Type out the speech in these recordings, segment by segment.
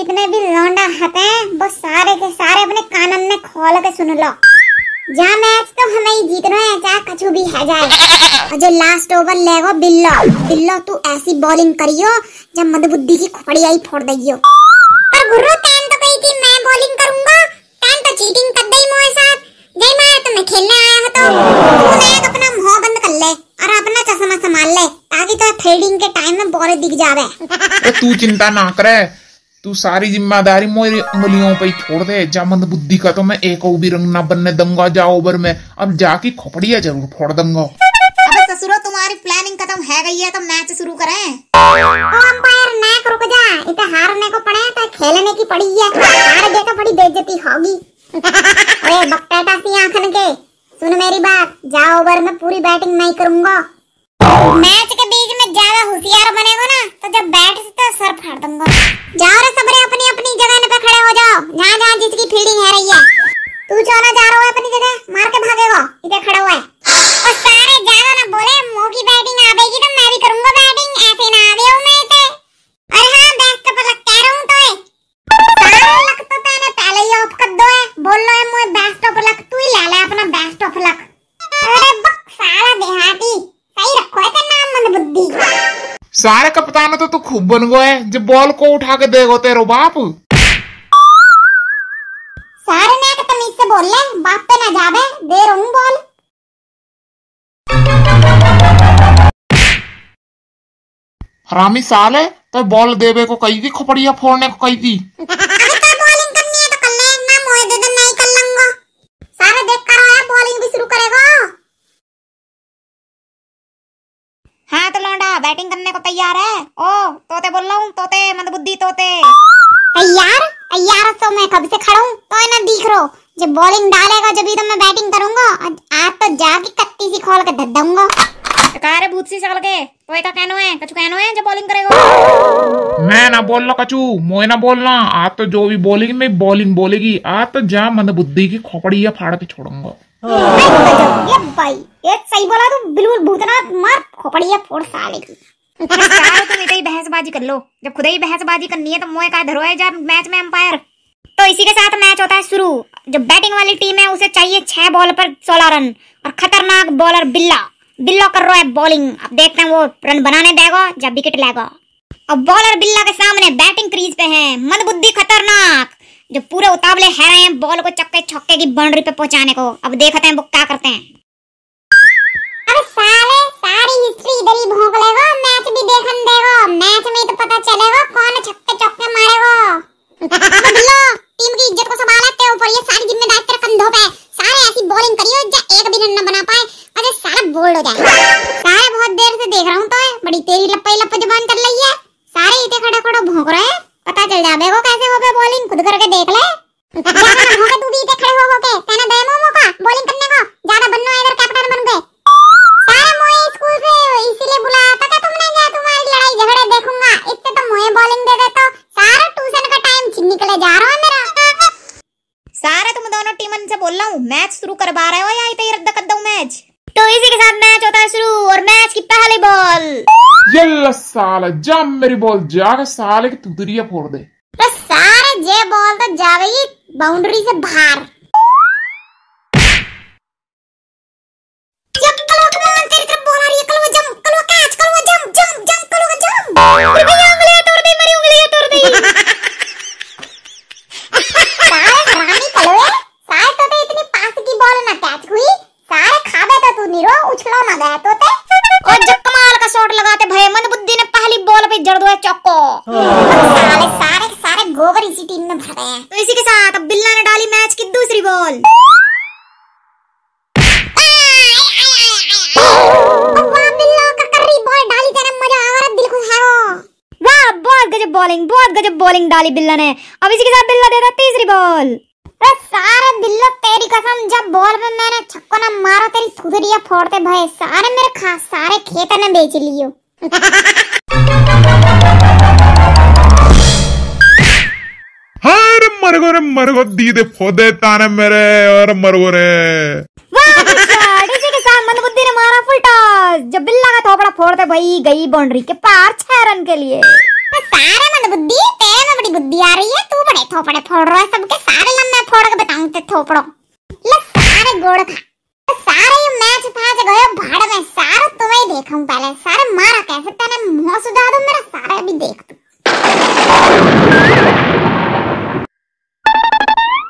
जितने भी लौंडा हते हैं वो सारे के सारे अपने कानन में खोल के सुन लो जा मैच तो हमें ही जीतना है चाहे कछु भी है जाए और जो लास्ट ओवर लेगो बिल्लो बिल्लो तू ऐसी बॉलिंग करियो जब मदबुद्धि की खोपड़िया ही फोड़ दइयो पर गुरु तैन तो कही थी मैं बॉलिंग करूंगा तैन तो चीटिंग कर दई मोए साथ जय तो मैं खेलने आया हूं तो तू तो एक अपना मुंह बंद कर ले और अपना चश्मा संभाल ले ताकि तो फील्डिंग के टाइम में बॉल दिख जावे ए तू चिंता ना करे तू सारी जिम्मेदारी मेरी उंगलियों पे छोड़ दे जा मंद बुद्धि का तो मैं एक भी रंग ना बनने दंगा जाओ ओवर में अब जाके खोपड़िया जरूर फोड़ दंगा अबे ससुरो तुम्हारी प्लानिंग खत्म है गई है तो मैच शुरू करें ओ अंपायर नाक रुक जा इते हारने को पड़े तो खेलने की पड़ी है हार गए तो बड़ी बेइज्जती होगी ओए बकटा सी आंखन के सुन मेरी बात जा ओवर में पूरी बैटिंग नहीं करूंगा मैच के ज्यादा होशियार बनेगा ना तो जब बैठ तो सर फाड़ दूंगा जाओ रे सबरे अपनी अपनी जगह पे खड़े हो जाओ जहाँ जहाँ जिसकी फील्डिंग है रही है तू चलो जा रहा हो अपनी जगह मार के सारे कप्तान तो तू खूब बन गए जब बॉल को उठा के देखो तेरो बाप सारे ने तो तमीज से बोल ले बाप पे ना जावे दे रहूं बॉल रामी साले तो बॉल देवे को कही थी खोपड़िया फोड़ने को कही थी बैटिंग करने को तैयार है ओ तोते बोल रहा हूँ तोते बुद्धि तोते तैयार तैयार तो मैं कब से खड़ा हूँ तो ना दिख रो जब बॉलिंग डालेगा जब तो मैं बैटिंग करूंगा आज तो जाके कत्ती सी खोल के धर दूंगा कार भूत सी साल के तो एक कहनो है कछु कहनो है जब बॉलिंग करेगा मैं ना बोलना कछु मोए ना बोलना आज तो जो भी बॉलिंग में बॉलिंग बोलेगी आज तो जा मंद बुद्धि की खोपड़ी या फाड़ के छोड़ूंगा सही बोला तो बिल्कुल भूतनाथ मार खोपड़ी है फोड़ साले की ही बहसबाजी कर लो जब खुद ही बहसबाजी करनी है तो मोए का धरो है जब मैच में अंपायर तो इसी के साथ मैच होता है शुरू जो बैटिंग वाली टीम है उसे चाहिए छह बॉल पर सोलह रन और खतरनाक बॉलर बिल्ला बिल्लो कर रहा है बॉलिंग अब देखते हैं वो रन बनाने देगा या विकेट लेगा और बॉलर बिल्ला के सामने बैटिंग क्रीज पे है मंदबुद्धि खतरनाक जो पूरे उतावले है रहे हैं बॉल को चक्के छक्के की बाउंड्री पे पहुंचाने को अब देखते हैं वो क्या करते हैं अरे साले सारी हिस्ट्री इधर ही भोंक लेगो मैच भी देखन देगो मैच में तो पता चलेगा कौन छक्के चौके मारेगा अब टीम की इज्जत को संभाल लेते हो पर ये सारी जिम्मेदारी तेरे कंधों पे सारे ऐसी बॉलिंग करियो जो एक भी रन ना बना पाए अरे सारा बोल्ड हो जाए सारे बहुत देर से देख रहा हूं तो बड़ी तेरी लपई लपई जुबान कर रही है सारे इतने खड़ा खड़ा भोंक रहे हैं पता चल जाबे को बॉलिंग खुद करके देख ले ज्यादा तो तू भी खड़े हो हो के तेना दे मोमो का बॉलिंग करने को ज्यादा बनना इधर कैप्टन बन गए सारे मोए स्कूल से इसीलिए बुलाया था क्या तुमने क्या तुम्हारी लड़ाई झगड़े देखूंगा इतने तो मोए बॉलिंग दे देता हो सारा ट्यूशन का टाइम छीन निकले जा रहा है मेरा सारे तुम दोनों टीमन से बोल रहा हूं मैच शुरू करवा रहे हो या इतना रद्द कर दूं मैच तो इसी के साथ मैच होता है शुरू और मैच की पहली बॉल ये ला साला जा मेरी बॉल जाके साले की तुतरिया फोड़ दे जे बॉल तो जावेगी बाउंड्री से बाहर बहुत गजब बॉलिंग डाली बिल्ला ने अब इसी के साथ बिल्ला देता तीसरी बॉल अरे सारे बिल्लो तेरी कसम जब बॉल पे मैंने छक्को ना मारो तेरी सुधरिया फोड़ते भाई सारे मेरे खास सारे खेत ने बेच लियो अरे मरगो रे मरगो दीदे फोदे ताने मेरे और मरगो रे बुद्धि ने मारा फुल टॉस जब बिल्ला का थोपड़ा फोड़ते भाई गई बाउंड्री के पार छह रन के लिए बुद्धि आ रही है तू बड़े थोपड़े फोड़ रहा है सबके सारे लम्बे फोड़ के बताऊं ते थोपड़ो ले सारे गोड़ खा सारे मैच फाच गए भाड़ में सारे तुम्हें देखूं पहले सारे मारा कैसे तने मुंह सुधा दूं मेरा सारे भी देख तू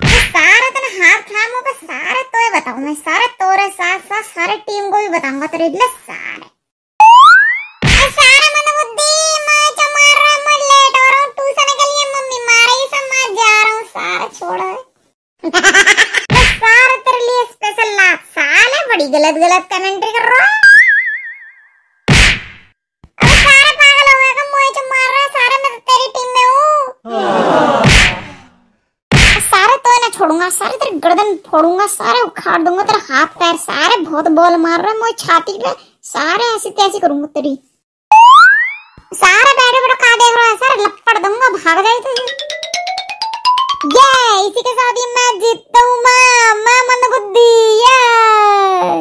तो सारे तने हाथ थामो के सारे तोए बताऊं मैं सारे तोरे साथ साथ सारे टीम को भी बताऊंगा तेरे लिए सारे बड़ी गलत गलत कमेंट्री कर रहा सारे छोड़ूंगा सारे गर्दन फोड़ूंगा सारे उखाड़ दूंगा तेरा हाथ पैर सारे बहुत बॉल मार रहा है छाती पे सारे ऐसी तैसी करूंगा तेरी सारे बैठे बैठे का देख रहा है सारे लपड़ दूंगा भाग जाए तुझे Guys, sinasabi magic daw ma'am. Mama nagot diyan.